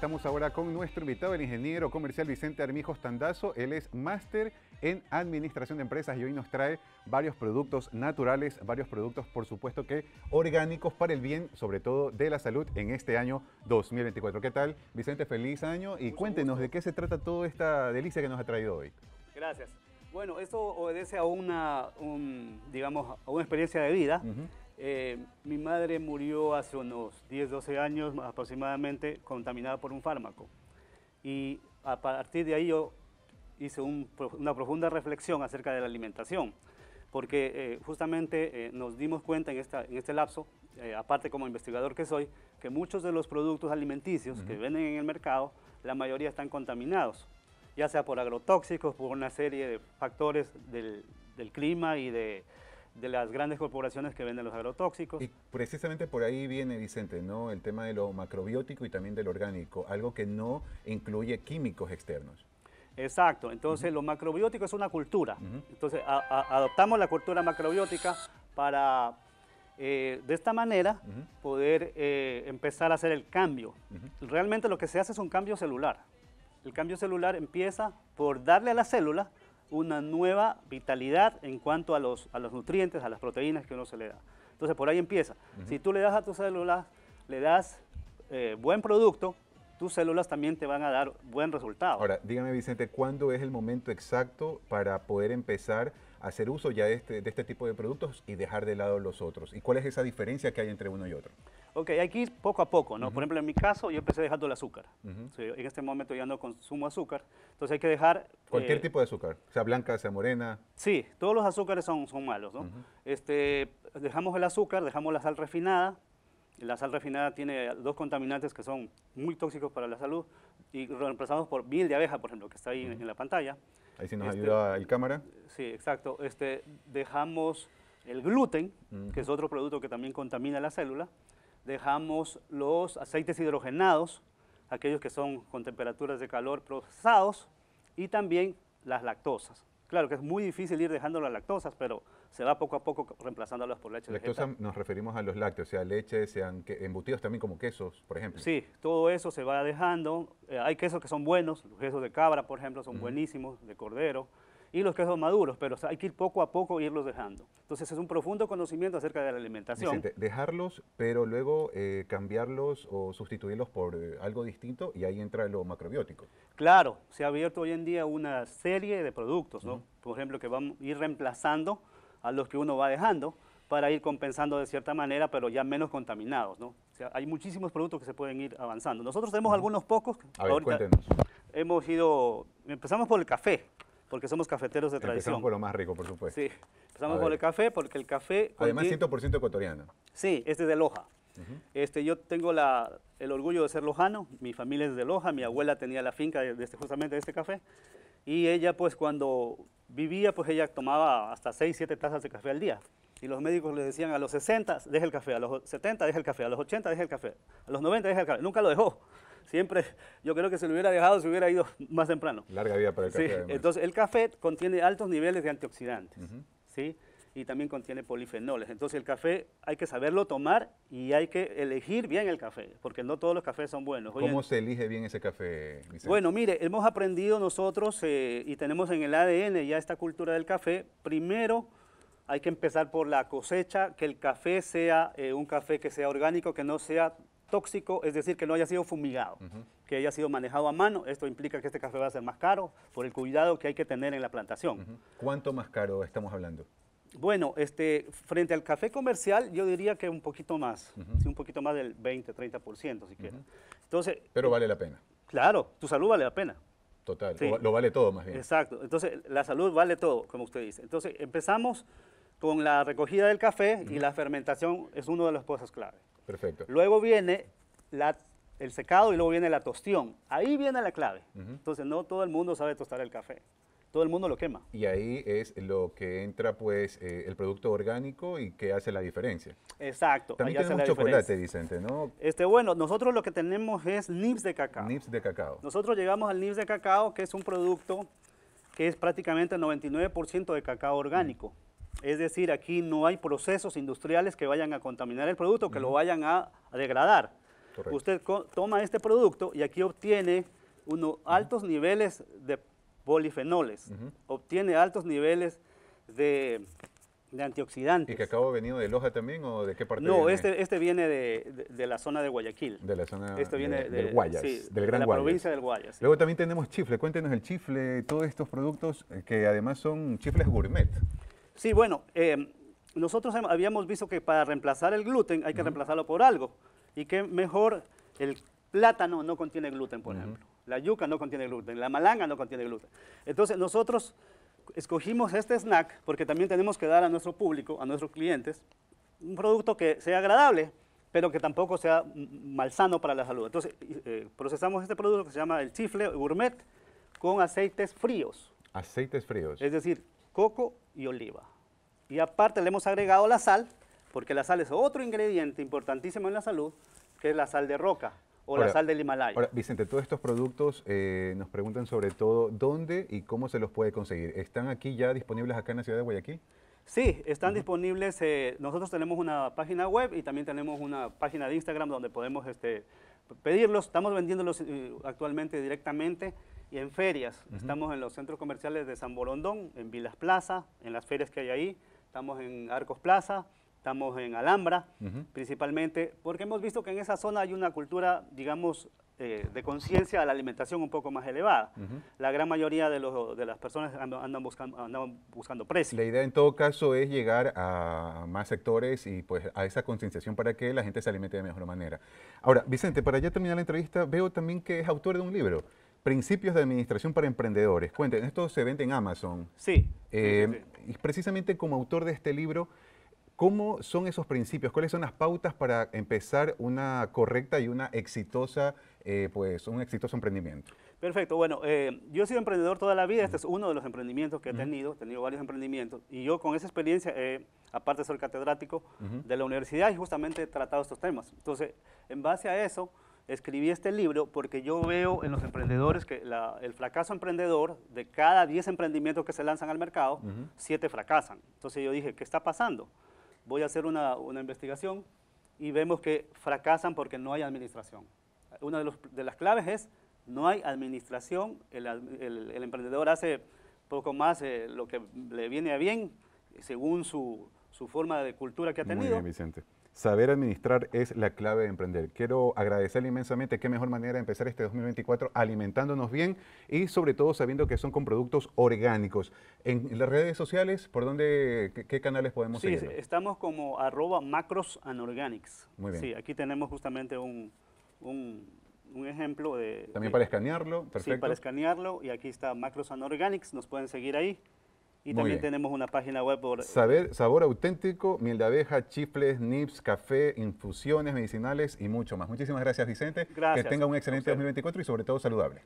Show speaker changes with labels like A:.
A: Estamos ahora con nuestro invitado, el ingeniero comercial Vicente armijo Tandazo. Él es máster en administración de empresas y hoy nos trae varios productos naturales, varios productos, por supuesto que orgánicos para el bien, sobre todo de la salud, en este año 2024. ¿Qué tal, Vicente? Feliz año y cuéntenos de qué se trata toda esta delicia que nos ha traído hoy.
B: Gracias. Bueno, esto obedece a una, digamos, a una experiencia de vida. Eh, mi madre murió hace unos 10, 12 años aproximadamente contaminada por un fármaco. Y a partir de ahí yo hice una profunda reflexión acerca de la alimentación, porque eh, justamente eh, nos dimos cuenta en, esta, en este lapso, aparte como investigador que soy, que muchos de los productos alimenticios que venden en el mercado, la mayoría están contaminados, ya sea por agrotóxicos, por una serie de factores del clima y de de las grandes corporaciones que venden los agrotóxicos.
A: Y precisamente por ahí viene, Vicente, ¿no? el tema de lo macrobiótico y también del orgánico, algo que no incluye químicos externos.
B: Exacto, entonces lo macrobiótico es una cultura, entonces adoptamos la cultura macrobiótica para eh, de esta manera poder eh, empezar a hacer el cambio. Realmente lo que se hace es un cambio celular. El cambio celular empieza por darle a la célula una nueva vitalidad en cuanto a los, a los nutrientes, a las proteínas que uno se le da. Entonces por ahí empieza. Si tú le das a tus células, le das eh, buen producto, tus células también te van a dar buen resultado. Ahora,
A: dígame Vicente, ¿cuándo es el momento exacto para poder empezar a hacer uso ya de este, este tipo de productos y dejar de lado los otros? ¿Y cuál es esa diferencia que hay entre uno y otro?
B: Ok, hay que ir poco a poco, ¿no? Por ejemplo, en mi caso, yo empecé dejando el azúcar. en este momento ya no consumo azúcar, entonces hay que dejar... Cualquier eh, tipo
A: de azúcar, sea blanca, sea morena.
B: Sí, todos los azúcares son, son malos, ¿no? este, dejamos el azúcar, dejamos la sal refinada, la sal refinada tiene dos contaminantes que son muy tóxicos para la salud y reemplazamos por miel de abeja, por ejemplo, que está ahí en, la pantalla.
A: Ahí sí nos este, el cámara.
B: Sí, exacto. Este, dejamos el gluten, que es otro producto que también contamina la célula. Dejamos los aceites hidrogenados, aquellos que son con temperaturas de calor procesados, y también las lactosas. Claro que es muy difícil ir dejando las lactosas, pero se va poco a poco reemplazándolas por leche Lactosa nos
A: referimos a los lácteos, sea leche, sean embutidos también como quesos, por ejemplo. Sí, todo eso se va
B: dejando. Eh, hay quesos que son buenos, los quesos de cabra, por ejemplo, son buenísimos, de cordero y los quesos maduros, pero hay que ir poco a poco e irlos dejando. Entonces es un profundo conocimiento acerca de la alimentación.
A: dejarlos, pero luego eh, cambiarlos o sustituirlos por eh, algo distinto y ahí entra lo macrobiótico.
B: Claro, se ha abierto hoy en día una serie de productos, ¿no? Por ejemplo, que van a ir reemplazando a los que uno va dejando para ir compensando de cierta manera, pero ya menos contaminados, ¿no? O sea, hay muchísimos productos que se pueden ir avanzando. Nosotros tenemos algunos pocos. A ver, cuéntenos. Hemos ido, empezamos por el café porque somos cafeteros de tradición. Empezamos por lo más
A: rico, por supuesto.
B: Sí, empezamos por el café, porque el café... Además, 100% ecuatoriano. Sí, este es de Loja. este, yo tengo la, el orgullo de ser lojano, mi familia es de Loja, mi abuela tenía la finca este, justamente de este café, y ella pues cuando vivía, pues ella tomaba hasta 6, 7 tazas de café al día. Y los médicos le decían a los 60, deja el café, a los 70, deja el café, a los 80, deja el café, a los 90, deja el café. Nunca lo dejó. Siempre, yo creo que se lo hubiera dejado, si hubiera ido más temprano. Larga vida para el café. entonces el café contiene altos niveles de antioxidantes, ¿sí? Y también contiene polifenoles. Entonces el café hay que saberlo tomar y hay que elegir bien el café, porque no todos los cafés son buenos. ¿Cómo se
A: elige bien ese café, Vicente? Bueno,
B: mire, hemos aprendido nosotros eh, y tenemos en el ADN ya esta cultura del café. Primero, hay que empezar por la cosecha, que el café sea eh, un café que sea orgánico, que no sea tóxico, es decir, que no haya sido fumigado, que haya sido manejado a mano. Esto implica que este café va a ser más caro por el cuidado que hay que tener en la plantación.
A: ¿Cuánto más caro estamos hablando?
B: Bueno, este, frente al café comercial, yo diría que un poquito más, un poquito más del 20, 30% si quieres. Entonces, Pero vale la pena. Claro, tu salud vale la pena.
A: Total, lo vale todo más bien.
B: Exacto, entonces la salud vale todo, como usted dice. Entonces empezamos con la recogida del café y la fermentación es uno de las cosas clave. Perfecto. Luego viene el secado y luego viene la tostión. Ahí viene la clave. Entonces, no todo el mundo sabe tostar el café. Todo el mundo lo quema.
A: Y ahí es lo que entra, pues, eh, el producto orgánico y que hace la diferencia.
B: Exacto. También hace chocolate, ¿no? Este, bueno, nosotros lo que tenemos es nips de cacao.
A: Nips de cacao.
B: Nosotros llegamos al nips de cacao, que es un producto que es prácticamente 99% de cacao orgánico. Es decir, aquí no hay procesos industriales que vayan a contaminar el producto, que lo vayan a, degradar. Usted toma este producto y aquí obtiene unos altos niveles de polifenoles, obtiene altos niveles de, antioxidantes. ¿Y que acabo venido de Loja también o de qué parte? No, Este, este viene de, la zona de Guayaquil. De la zona este viene del Guayas, de la provincia del Guayas. Luego
A: también tenemos chifle, cuéntenos el chifle, todos estos productos eh, que además son chifles gourmet.
B: Sí, bueno, eh, nosotros habíamos visto que para reemplazar el gluten hay que reemplazarlo por algo. Y que mejor el plátano no contiene gluten, por ejemplo. La yuca no contiene gluten, la malanga no contiene gluten. Entonces nosotros escogimos este snack porque también tenemos que dar a nuestro público, a nuestros clientes, un producto que sea agradable, pero que tampoco sea malsano para la salud. Entonces eh, procesamos este producto que se llama el chifle gourmet con aceites fríos.
A: Aceites fríos.
B: Es decir, coco y oliva. Y aparte le hemos agregado la sal, porque la sal es otro ingrediente importantísimo en la salud, que es la sal de roca o la sal del Himalaya.
A: Vicente, todos estos productos eh, nos preguntan sobre todo dónde y cómo se los puede conseguir. ¿Están aquí ya disponibles acá en la ciudad de Guayaquil? Sí, están disponibles. Eh, nosotros tenemos una página
B: web y también tenemos una página de Instagram donde podemos este, pedirlos. Estamos vendiéndolos eh, actualmente directamente y en ferias. Estamos en los centros comerciales de San Borondón, en Vilas Plaza, en las ferias que hay ahí estamos en Arcos Plaza, estamos en Alhambra, principalmente, porque hemos visto que en esa zona hay una cultura, digamos, eh, de conciencia a la alimentación un poco más elevada. La gran mayoría de, los, las personas andan, buscando,
A: andan buscando precio. La idea en todo caso es llegar a más sectores y pues a esa concienciación para que la gente se alimente de mejor manera. Ahora, Vicente, para ya terminar la entrevista, veo también que es autor de un libro. Principios de Administración para Emprendedores. Cuéntenos, esto se vende en Amazon. Sí. Eh, precisamente como autor de este libro, ¿cómo son esos principios? ¿Cuáles son las pautas para empezar una correcta y una exitosa, eh, pues, un exitoso emprendimiento?
B: Perfecto. Bueno, eh, yo he sido emprendedor toda la vida. Este es uno de los emprendimientos que he tenido. He tenido varios emprendimientos. Y yo con esa experiencia, aparte aparte ser catedrático de la universidad y justamente tratado estos temas. Entonces, en base a eso, escribí este libro porque yo veo en los emprendedores que el fracaso emprendedor, de cada 10 emprendimientos que se lanzan al mercado, 7 fracasan. Entonces yo dije, ¿qué está pasando? Voy a hacer una, investigación y vemos que fracasan porque no hay administración. Una de, las claves es, no hay administración, el, emprendedor hace poco más eh, lo que le viene a bien según su, su forma de cultura que ha tenido.
A: Vicente. Saber administrar es la clave de emprender. Quiero agradecerle inmensamente. Qué mejor manera de empezar este 2024 alimentándonos bien y sobre todo sabiendo que son con productos orgánicos. En las redes sociales, ¿por dónde, qué, canales podemos seguir? Sí,
B: estamos como arroba macros Muy bien. Sí, aquí tenemos justamente un, un, ejemplo de... También para escanearlo, perfecto. Sí, para escanearlo y aquí está macros nos pueden seguir ahí. Y también tenemos una página web por... Saber,
A: sabor auténtico, miel de abeja, chifles, nips, café, infusiones medicinales y mucho más. Muchísimas gracias, Vicente. Gracias. Que tenga un excelente 2024 y sobre todo saludable.